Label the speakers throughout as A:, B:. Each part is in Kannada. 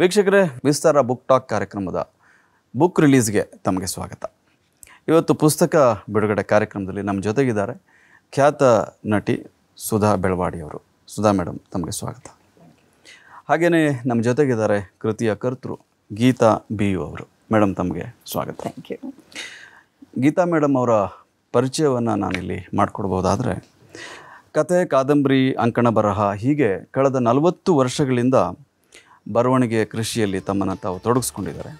A: ವೀಕ್ಷಕರೇ ವಿಸ್ತಾರ ಬುಕ್ ಟಾಕ್ ಕಾರ್ಯಕ್ರಮದ ಬುಕ್ ರಿಲೀಸ್ಗೆ ತಮಗೆ ಸ್ವಾಗತ ಇವತ್ತು ಪುಸ್ತಕ ಬಿಡುಗಡೆ ಕಾರ್ಯಕ್ರಮದಲ್ಲಿ ನಮ್ಮ ಜೊತೆಗಿದ್ದಾರೆ ಖ್ಯಾತ ನಟಿ ಸುಧಾ ಬೆಳವಾಡಿಯವರು ಸುಧಾ ಮೇಡಮ್ ತಮಗೆ ಸ್ವಾಗತ ಹಾಗೆಯೇ ನಮ್ಮ ಜೊತೆಗಿದ್ದಾರೆ ಕೃತಿಯ ಕರ್ತೃ ಗೀತಾ ಬಿ ಯು ಅವರು ಮೇಡಮ್ ತಮಗೆ ಸ್ವಾಗತ ಥ್ಯಾಂಕ್ ಯು ಗೀತಾ ಮೇಡಮ್ ಅವರ ಪರಿಚಯವನ್ನು ನಾನಿಲ್ಲಿ ಮಾಡಿಕೊಡ್ಬೋದಾದರೆ ಕತೆ ಕಾದಂಬರಿ ಅಂಕಣ ಬರಹ ಹೀಗೆ ಕಳೆದ ನಲವತ್ತು ವರ್ಷಗಳಿಂದ ಬರವಣಿಗೆ ಕೃಷಿಯಲ್ಲಿ ತಮ್ಮನ್ನು ತಾವು ತೊಡಗಿಸ್ಕೊಂಡಿದ್ದಾರೆ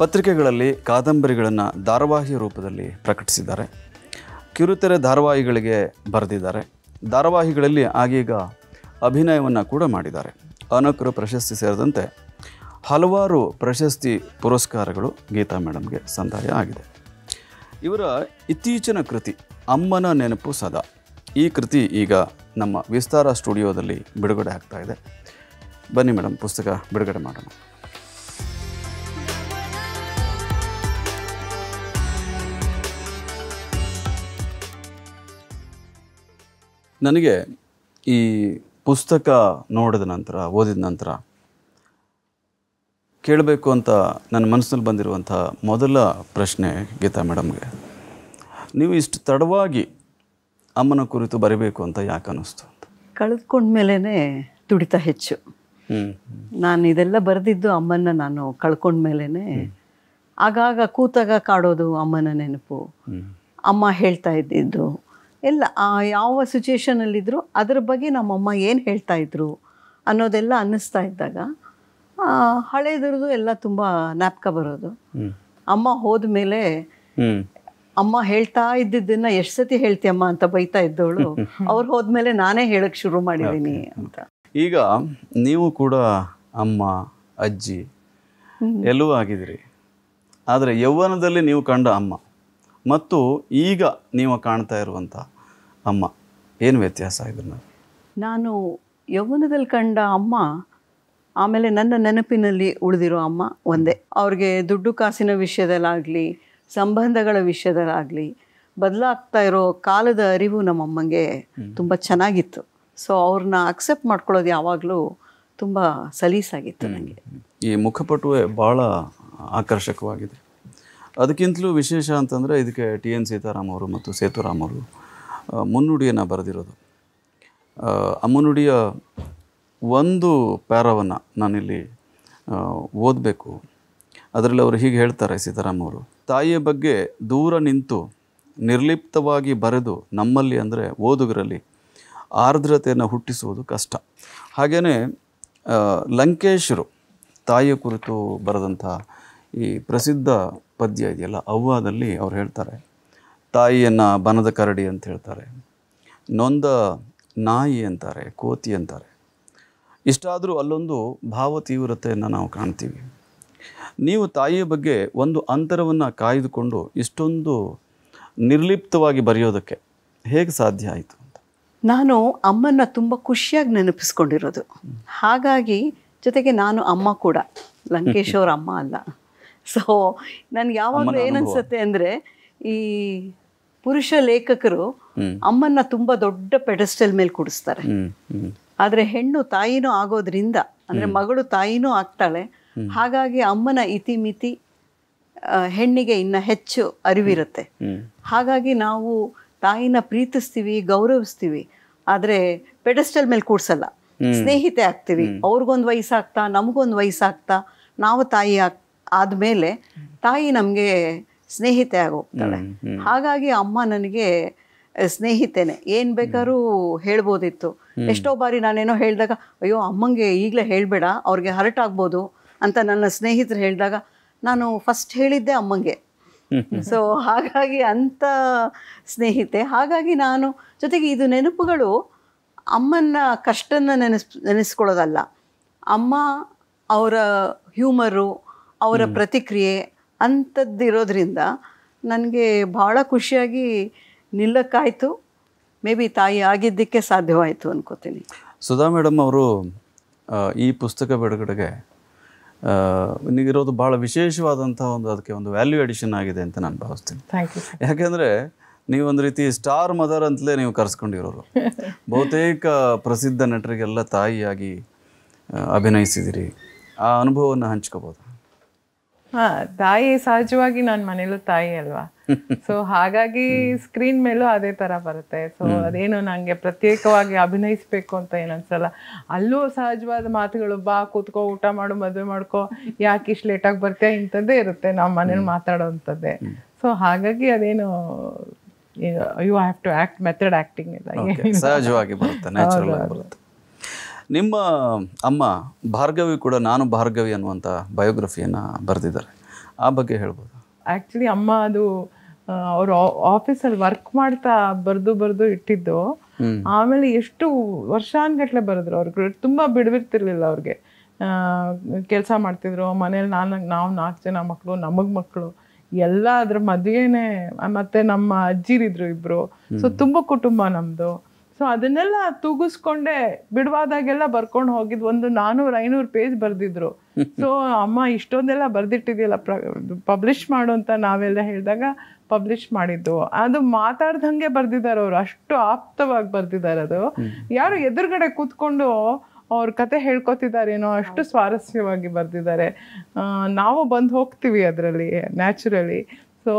A: ಪತ್ರಿಕೆಗಳಲ್ಲಿ ಕಾದಂಬರಿಗಳನ್ನು ಧಾರಾವಾಹಿ ರೂಪದಲ್ಲಿ ಪ್ರಕಟಿಸಿದ್ದಾರೆ ಕಿರುತೆರೆ ಧಾರಾವಾಹಿಗಳಿಗೆ ಬರೆದಿದ್ದಾರೆ ಧಾರಾವಾಹಿಗಳಲ್ಲಿ ಆಗೀಗ ಅಭಿನಯವನ್ನು ಕೂಡ ಮಾಡಿದ್ದಾರೆ ಅನಕರು ಪ್ರಶಸ್ತಿ ಸೇರಿದಂತೆ ಹಲವಾರು ಪ್ರಶಸ್ತಿ ಪುರಸ್ಕಾರಗಳು ಗೀತಾ ಮೇಡಮ್ಗೆ ಸಂದಾಯ ಆಗಿದೆ ಇವರ ಇತ್ತೀಚಿನ ಕೃತಿ ಅಮ್ಮನ ನೆನಪು ಸದಾ ಈ ಕೃತಿ ಈಗ ನಮ್ಮ ವಿಸ್ತಾರ ಸ್ಟುಡಿಯೋದಲ್ಲಿ ಬಿಡುಗಡೆ ಆಗ್ತಾಯಿದೆ ಇದೆ ಬನ್ನಿ ಮೇಡಮ್ ಪುಸ್ತಕ ಬಿಡುಗಡೆ ಮಾಡೋಣ ನನಗೆ ಈ ಪುಸ್ತಕ ನೋಡಿದ ನಂತರ ಓದಿದ ನಂತರ ಕೇಳಬೇಕು ಅಂತ ನನ್ನ ಮನಸ್ಸಲ್ಲಿ ಬಂದಿರುವಂಥ ಮೊದಲ ಪ್ರಶ್ನೆ ಗೀತಾ ಮೇಡಮ್ಗೆ ನೀವು ಇಷ್ಟು ತಡವಾಗಿ ಅಮ್ಮನ ಕುರಿತು ಬರೀಬೇಕು ಅಂತ ಯಾಕೆ ಅನ್ನಿಸ್ತು
B: ಕಳೆದುಕೊಂಡ ಮೇಲೇ ತುಡಿತ ಹೆಚ್ಚು ನಾನು ಇದೆಲ್ಲ ಬರೆದಿದ್ದು ಅಮ್ಮನ್ನ ನಾನು ಕಳ್ಕೊಂಡ್ಮೇಲೆ ಆಗಾಗ ಕೂತಾಗ ಕಾಡೋದು ಅಮ್ಮನ ನೆನಪು ಅಮ್ಮ ಹೇಳ್ತಾ ಇದ್ದಿದ್ದು ಎಲ್ಲ ಆ ಯಾವ ಅಲ್ಲಿದ್ರು ಅದ್ರ ಬಗ್ಗೆ ನಮ್ಮಮ್ಮ ಏನು ಹೇಳ್ತಾ ಇದ್ರು ಅನ್ನೋದೆಲ್ಲ ಅನ್ನಿಸ್ತಾ ಇದ್ದಾಗ ಹಳೇದ್ರದ್ದು ಎಲ್ಲ ತುಂಬಾ ಜ್ಞಾಪಕ ಬರೋದು ಅಮ್ಮ ಹೋದ್ಮೇಲೆ ಮೇಲೆ ಅಮ್ಮ ಹೇಳ್ತಾ ಇದ್ದಿದ್ದನ್ನ ಎಷ್ಟು ಸತಿ ಹೇಳ್ತೀಯಮ್ಮ ಅಂತ ಬೈತಾ ಇದ್ದವಳು ಅವ್ರು ಹೋದ್ಮೇಲೆ ನಾನೇ ಹೇಳಕ್ ಶುರು ಮಾಡಿದ್ದೀನಿ ಅಂತ
A: ಈಗ ನೀವು ಕೂಡ ಅಮ್ಮ ಅಜ್ಜಿ ಎಲ್ಲೂ ಆಗಿದ್ರಿ ಆದರೆ ಯೌವನದಲ್ಲಿ ನೀವು ಕಂಡ ಅಮ್ಮ ಮತ್ತು ಈಗ ನೀವು ಕಾಣ್ತಾ ಇರುವಂಥ ಅಮ್ಮ ಏನು ವ್ಯತ್ಯಾಸ ಇದನ್ನು
B: ನಾನು ಯೌವನದಲ್ಲಿ ಕಂಡ ಅಮ್ಮ ಆಮೇಲೆ ನನ್ನ ನೆನಪಿನಲ್ಲಿ ಉಳಿದಿರೋ ಅಮ್ಮ ಒಂದೇ ಅವ್ರಿಗೆ ದುಡ್ಡು ಕಾಸಿನ ವಿಷಯದಲ್ಲಾಗಲಿ ಸಂಬಂಧಗಳ ವಿಷಯದಲ್ಲಾಗಲಿ ಬದಲಾಗ್ತಾ ಇರೋ ಕಾಲದ ಅರಿವು ನಮ್ಮಮ್ಮಂಗೆ ತುಂಬ ಚೆನ್ನಾಗಿತ್ತು ಸೊ ಅವ್ರನ್ನ ಅಕ್ಸೆಪ್ಟ್ ಮಾಡ್ಕೊಳ್ಳೋದು ಯಾವಾಗಲೂ ತುಂಬ ಸಲೀಸಾಗಿತ್ತು ನನಗೆ
A: ಈ ಮುಖಪಟುವೆ ಭಾಳ ಆಕರ್ಷಕವಾಗಿದೆ ಅದಕ್ಕಿಂತಲೂ ವಿಶೇಷ ಅಂತಂದರೆ ಇದಕ್ಕೆ ಟಿ ಎನ್ ಸೀತಾರಾಮ್ ಅವರು ಮತ್ತು ಸೇತುರಾಮ್ ಅವರು ಮುನ್ನುಡಿಯನ್ನು ಬರೆದಿರೋದು ಆ ಮುನ್ನುಡಿಯ ಒಂದು ಪ್ಯಾರವನ್ನು ನಾನಿಲ್ಲಿ ಓದಬೇಕು ಅದರಲ್ಲಿ ಅವರು ಹೀಗೆ ಹೇಳ್ತಾರೆ ಸೀತಾರಾಮ್ ಅವರು ತಾಯಿಯ ಬಗ್ಗೆ ದೂರ ನಿಂತು ನಿರ್ಲಿಪ್ತವಾಗಿ ಬರೆದು ನಮ್ಮಲ್ಲಿ ಅಂದರೆ ಓದುಗರಲ್ಲಿ ಆರ್ದ್ರತೆಯನ್ನು ಹುಟ್ಟಿಸುವುದು ಕಷ್ಟ ಹಾಗೆಯೇ ಲಂಕೇಶರು ತಾಯಿಯ ಕುರಿತು ಬರೆದಂಥ ಈ ಪ್ರಸಿದ್ಧ ಪದ್ಯ ಇದೆಯಲ್ಲ ಅವ್ವಾದಲ್ಲಿ ಅವ್ರು ಹೇಳ್ತಾರೆ ತಾಯಿಯನ್ನು ಬನದ ಕರಡಿ ಅಂತ ಹೇಳ್ತಾರೆ ನೊಂದ ನಾಯಿ ಅಂತಾರೆ ಕೋತಿ ಅಂತಾರೆ ಇಷ್ಟಾದರೂ ಅಲ್ಲೊಂದು ಭಾವ ತೀವ್ರತೆಯನ್ನು ನಾವು ಕಾಣ್ತೀವಿ ನೀವು ತಾಯಿಯ ಬಗ್ಗೆ ಒಂದು ಅಂತರವನ್ನು ಕಾಯ್ದುಕೊಂಡು ಇಷ್ಟೊಂದು ನಿರ್ಲಿಪ್ತವಾಗಿ ಬರೆಯೋದಕ್ಕೆ ಹೇಗೆ ಸಾಧ್ಯ ಆಯಿತು
B: ನಾನು ಅಮ್ಮನ ತುಂಬ ಖುಷಿಯಾಗಿ ನೆನಪಿಸ್ಕೊಂಡಿರೋದು ಹಾಗಾಗಿ ಜೊತೆಗೆ ನಾನು ಅಮ್ಮ ಕೂಡ ಲಂಕೇಶ್ ಅವ್ರ ಅಮ್ಮ ಅಲ್ಲ ಸೊ ನನಗೆ ಯಾವಾಗಲೂ ಏನನ್ಸುತ್ತೆ ಅಂದರೆ ಈ ಪುರುಷ ಲೇಖಕರು ಅಮ್ಮನ್ನ ತುಂಬ ದೊಡ್ಡ ಪೆಡೆಸ್ಟಲ್ ಮೇಲೆ ಕೂಡಿಸ್ತಾರೆ ಆದರೆ ಹೆಣ್ಣು ತಾಯಿನೂ ಆಗೋದ್ರಿಂದ ಅಂದರೆ ಮಗಳು ತಾಯಿನೂ ಆಗ್ತಾಳೆ ಹಾಗಾಗಿ ಅಮ್ಮನ ಇತಿಮಿತಿ ಹೆಣ್ಣಿಗೆ ಇನ್ನು ಹೆಚ್ಚು ಅರಿವಿರುತ್ತೆ ಹಾಗಾಗಿ ನಾವು ತಾಯಿನ ಪ್ರೀತಿಸ್ತೀವಿ ಗೌರವಿಸ್ತೀವಿ ಆದರೆ ಪೆಡಸ್ಟಲ್ ಮೇಲೆ ಕೂಡ್ಸಲ್ಲ ಸ್ನೇಹಿತೆ ಆಗ್ತೀವಿ ಅವ್ರಿಗೊಂದು ವಯಸ್ಸಾಗ್ತಾ ನಮಗೊಂದು ವಯಸ್ಸಾಗ್ತಾ ನಾವು ತಾಯಿ ಆಗ್ ಆದಮೇಲೆ ತಾಯಿ ನಮಗೆ ಸ್ನೇಹಿತೆ ಆಗೋಗ್ತಾಳೆ ಹಾಗಾಗಿ ಅಮ್ಮ ನನಗೆ ಸ್ನೇಹಿತೇನೆ ಏನು ಬೇಕಾದ್ರೂ ಹೇಳ್ಬೋದಿತ್ತು ಎಷ್ಟೋ ಬಾರಿ ನಾನೇನೋ ಹೇಳಿದಾಗ ಅಯ್ಯೋ ಅಮ್ಮಂಗೆ ಈಗಲೇ ಹೇಳಬೇಡ ಅವ್ರಿಗೆ ಹರ್ಟ್ ಆಗ್ಬೋದು ಅಂತ ನನ್ನ ಸ್ನೇಹಿತರು ಹೇಳಿದಾಗ ನಾನು ಫಸ್ಟ್ ಹೇಳಿದ್ದೆ ಅಮ್ಮಂಗೆ ಸೊ ಹಾಗಾಗಿ ಅಂತ ಸ್ನೇಹಿತೆ ಹಾಗಾಗಿ ನಾನು ಜೊತೆಗೆ ಇದು ನೆನಪುಗಳು ಅಮ್ಮನ ಕಷ್ಟನ ನೆನೆಸ್ ನೆನೆಸ್ಕೊಳ್ಳೋದಲ್ಲ ಅಮ್ಮ ಅವರ ಹ್ಯೂಮರು ಅವರ ಪ್ರತಿಕ್ರಿಯೆ ಅಂಥದ್ದಿರೋದ್ರಿಂದ ನನಗೆ ಭಾಳ ಖುಷಿಯಾಗಿ ನಿಲ್ಲಕ್ಕಾಯಿತು ಮೇ ಬಿ ತಾಯಿ ಆಗಿದ್ದಕ್ಕೆ ಸಾಧ್ಯವಾಯಿತು ಅನ್ಕೋತೀನಿ
A: ಸುಧಾ ಮೇಡಮ್ ಅವರು ಈ ಪುಸ್ತಕ ಬಿಡುಗಡೆಗೆ ನಿಗಿರೋದು ಭಾಳ ವಿಶೇಷವಾದಂಥ ಒಂದು ಅದಕ್ಕೆ ಒಂದು ವ್ಯಾಲ್ಯೂ ಎಡಿಷನ್ ಆಗಿದೆ ಅಂತ ನಾನು ಭಾವಿಸ್ತೀನಿ ಯಾಕೆಂದರೆ ನೀವು ಒಂದು ರೀತಿ ಸ್ಟಾರ್ ಮದರ್ ಅಂತಲೇ ನೀವು ಕರೆಸ್ಕೊಂಡಿರೋರು ಬಹುತೇಕ ಪ್ರಸಿದ್ಧ ನಟರಿಗೆಲ್ಲ ತಾಯಿಯಾಗಿ ಅಭಿನಯಿಸಿದ್ದೀರಿ ಆ ಅನುಭವವನ್ನು ಹಂಚ್ಕೋಬೋದು
C: ಹಾ ತಾಯಿ ಸಹಜವಾಗಿ ನಾನು ಮನೇಲೂ ತಾಯಿ ಅಲ್ವಾ ಸೊ ಹಾಗಾಗಿ ಸ್ಕ್ರೀನ್ ಮೇಲೂ ಅದೇ ತರ ಬರುತ್ತೆ ಸೊ ಅದೇನು ನಂಗೆ ಪ್ರತ್ಯೇಕವಾಗಿ ಅಭಿನಯಿಸ್ಬೇಕು ಅಂತ ಏನನ್ಸಲ್ಲ ಅಲ್ಲೂ ಸಹಜವಾದ ಮಾತುಗಳು ಬಾ ಕೂತ್ಕೊ ಊಟ ಮಾಡು ಮದುವೆ ಮಾಡ್ಕೋ ಯಾಕೆ ಇಷ್ಟು ಲೇಟಾಗಿ ಬರ್ತೀಯ ಇಂಥದ್ದೇ ಇರುತ್ತೆ ನಾವ್ ಮನೇಲಿ ಮಾತಾಡೋಂಥದ್ದೇ ಸೊ ಹಾಗಾಗಿ ಅದೇನು you have to act method acting ಇಲ್ಲ ಸಹಜವಾಗಿ ಬರುತ್ತೆ
A: ನಿಮ್ಮ ಅಮ್ಮ ಭಾರ್ಗವಿ ಕೂಡ ನಾನು ಭಾರ್ಗವಿ ಅನ್ನುವಂಥ ಬಯೋಗ್ರಫಿಯನ್ನು ಬರೆದಿದ್ದಾರೆ ಆ ಬಗ್ಗೆ ಹೇಳ್ಬೋದು
C: ಆ್ಯಕ್ಚುಲಿ ಅಮ್ಮ ಅದು ಅವರು ಆಫೀಸಲ್ಲಿ ವರ್ಕ್ ಮಾಡ್ತಾ ಬರೆದು ಬರೆದು ಇಟ್ಟಿದ್ದು ಆಮೇಲೆ ಎಷ್ಟು ವರ್ಷಾನ್ಗಟ್ಲೆ ಬರೆದ್ರು ಅವ್ರಿಗೆ ತುಂಬ ಬಿಡಬಿರ್ತಿರ್ಲಿಲ್ಲ ಅವ್ರಿಗೆ ಕೆಲಸ ಮಾಡ್ತಿದ್ರು ಮನೇಲಿ ನಾನು ನಾವು ನಾಲ್ಕು ಜನ ಮಕ್ಕಳು ನಮಗ್ ಮಕ್ಕಳು ಎಲ್ಲ ಅದ್ರ ಮದುವೆನೆ ಮತ್ತೆ ನಮ್ಮ ಅಜ್ಜಿರಿದ್ರು ಇಬ್ರು ಸೊ ತುಂಬ ಕುಟುಂಬ ನಮ್ದು ಸೊ ಅದನ್ನೆಲ್ಲ ತೂಗಿಸ್ಕೊಂಡೆ ಬಿಡುವಾದಾಗೆಲ್ಲ ಬರ್ಕೊಂಡು ಹೋಗಿದ್ ಒಂದು ನಾನೂರು ಐನೂರು ಪೇಜ್ ಬರೆದಿದ್ರು ಸೊ ಅಮ್ಮ ಇಷ್ಟೊಂದೆಲ್ಲ ಬರ್ದಿಟ್ಟಿದ್ಯಲ್ಲ ಪಬ್ಲಿಷ್ ಮಾಡು ಅಂತ ನಾವೆಲ್ಲ ಹೇಳಿದಾಗ ಪಬ್ಲಿಷ್ ಮಾಡಿದ್ದು ಅದು ಮಾತಾಡ್ದಂಗೆ ಬರ್ದಿದ್ದಾರೆ ಅವರು ಅಷ್ಟು ಆಪ್ತವಾಗಿ ಬರ್ದಿದ್ದಾರೆ ಅದು ಯಾರು ಎದುರುಗಡೆ ಕೂತ್ಕೊಂಡು ಅವ್ರ ಕತೆ ಹೇಳ್ಕೊತಿದಾರೇನೋ ಅಷ್ಟು ಸ್ವಾರಸ್ಯವಾಗಿ ಬರ್ದಿದ್ದಾರೆ ನಾವು ಬಂದು ಹೋಗ್ತೀವಿ ಅದರಲ್ಲಿ ನ್ಯಾಚುರಲಿ ಸೊ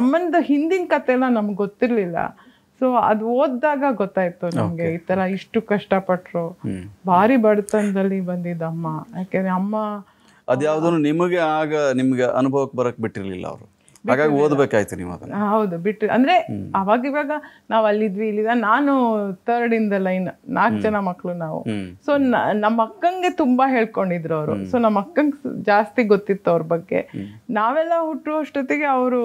C: ಅಮ್ಮನದು ಹಿಂದಿನ ಎಲ್ಲ ನಮ್ಗೆ ಗೊತ್ತಿರಲಿಲ್ಲ ಸೊ ಅದು ಓದಿದಾಗ ಗೊತ್ತಾಯ್ತು ನಮಗೆ ಈ ತರ ಇಷ್ಟು ಪಟ್ರು ಭಾರಿ ಬಡತನದಲ್ಲಿ ಅಮ್ಮ ಯಾಕೆಂದ್ರೆ ಅಮ್ಮ
A: ಅದ್ಯಾವುದೂ ನಿಮಗೆ ಆಗ ನಿಮ್ಗೆ ಅನುಭವಕ್ಕೆ ಬರಕ್ ಬಿಟ್ಟಿರ್ಲಿಲ್ಲ ಅವರು ಹಾಗಾಗಿ ಓದಬೇಕಾಯ್ತು ನೀವು ಅದನ್ನ
C: ಹೌದು ಬಿಟ್ಟು ಅಂದ್ರೆ ಅವಾಗ ಇವಾಗ ನಾವು ಅಲ್ಲಿದ್ವಿ ಇಲ್ಲಿ ನಾನು ಥರ್ಡ್ ಇನ್ ದ ಲೈನ್ ನಾಲ್ಕು ಜನ ಮಕ್ಕಳು ನಾವು ಸೊ ನಮ್ಮ ಅಕ್ಕಂಗೆ ತುಂಬಾ ಹೇಳ್ಕೊಂಡಿದ್ರು ಅವರು ಸೊ ನಮ್ಮ ಅಕ್ಕಂಗೆ ಜಾಸ್ತಿ ಗೊತ್ತಿತ್ತು ಅವ್ರ ಬಗ್ಗೆ ನಾವೆಲ್ಲ ಹುಟ್ಟುವಷ್ಟೊತ್ತಿಗೆ ಅವರು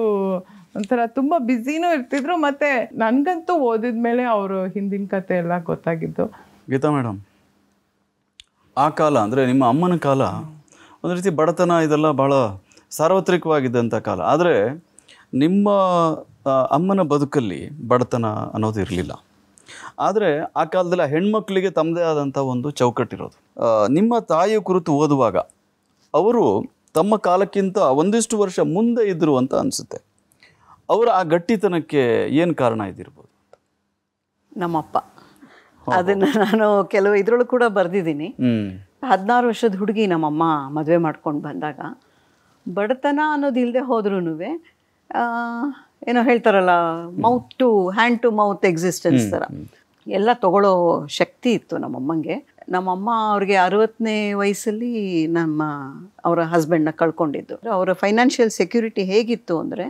C: ಒಂಥರ ತುಂಬ ಬ್ಯುಸಿನೂ ಇರ್ತಿದ್ರು ಮತ್ತೆ ನನಗಂತೂ ಓದಿದ ಮೇಲೆ ಅವರು ಹಿಂದಿನ ಕತೆ ಎಲ್ಲ ಗೊತ್ತಾಗಿದ್ದು ಗೀತಾ ಮೇಡಮ್
A: ಆ ಕಾಲ ಅಂದರೆ ನಿಮ್ಮ ಅಮ್ಮನ ಕಾಲ ಒಂದು ರೀತಿ ಬಡತನ ಇದೆಲ್ಲ ಭಾಳ ಸಾರ್ವತ್ರಿಕವಾಗಿದ್ದಂಥ ಕಾಲ ಆದರೆ ನಿಮ್ಮ ಅಮ್ಮನ ಬದುಕಲ್ಲಿ ಬಡತನ ಅನ್ನೋದು ಇರಲಿಲ್ಲ ಆದರೆ ಆ ಕಾಲದಲ್ಲಿ ಹೆಣ್ಮಕ್ಳಿಗೆ ತಮ್ಮದೇ ಆದಂಥ ಒಂದು ಚೌಕಟ್ಟಿರೋದು ನಿಮ್ಮ ತಾಯಿಯ ಕುರಿತು ಓದುವಾಗ ಅವರು ತಮ್ಮ ಕಾಲಕ್ಕಿಂತ ಒಂದಿಷ್ಟು ವರ್ಷ ಮುಂದೆ ಇದ್ದರು ಅಂತ ಅನಿಸುತ್ತೆ ಅವರ ಆ ಗಟ್ಟಿತನಕ್ಕೆ ಏನು ಕಾರಣ ಇದಿರ್ಬೋದು
B: ನಮ್ಮಪ್ಪ ಅದನ್ನು ನಾನು ಕೆಲವು ಇದರೊಳಗೆ ಕೂಡ ಬರೆದಿದ್ದೀನಿ ಹದಿನಾರು ವರ್ಷದ ಹುಡುಗಿ ನಮ್ಮಮ್ಮ ಮದುವೆ ಮಾಡ್ಕೊಂಡು ಬಂದಾಗ ಬಡತನ ಅನ್ನೋದು ಇಲ್ಲದೆ ಹೋದ್ರೂ ಏನೋ ಹೇಳ್ತಾರಲ್ಲ mouth to hand to mouth existence ಥರ ಎಲ್ಲ ತಗೊಳ್ಳೋ ಶಕ್ತಿ ಇತ್ತು ನಮ್ಮಮ್ಮಂಗೆ ನಮ್ಮಮ್ಮ ಅವ್ರಿಗೆ ಅರವತ್ತನೇ ವಯಸ್ಸಲ್ಲಿ ನಮ್ಮ ಅವರ ಹಸ್ಬೆಂಡ್ನ ಕಳ್ಕೊಂಡಿದ್ದು ಅವರ ಫೈನಾನ್ಷಿಯಲ್ ಸೆಕ್ಯೂರಿಟಿ ಹೇಗಿತ್ತು ಅಂದರೆ